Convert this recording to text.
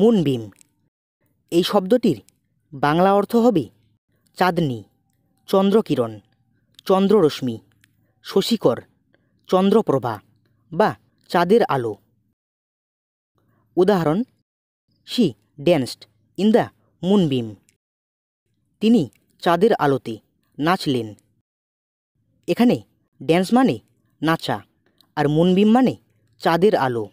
মুনবিম এই শব্দটির বাংলা অর্থ হবে চাঁদনি চন্দ্রকিরণ চন্দ্ররশ্মি শশীকর চন্দ্রপ্রভা বা চাঁদের আলো উদাহরণ she danced in the moonbeam তিনি চাঁদের আলোতে নাচলেন এখানে ড্যান্স মানে নাচা আর মুনবিম মানে চাঁদের আলো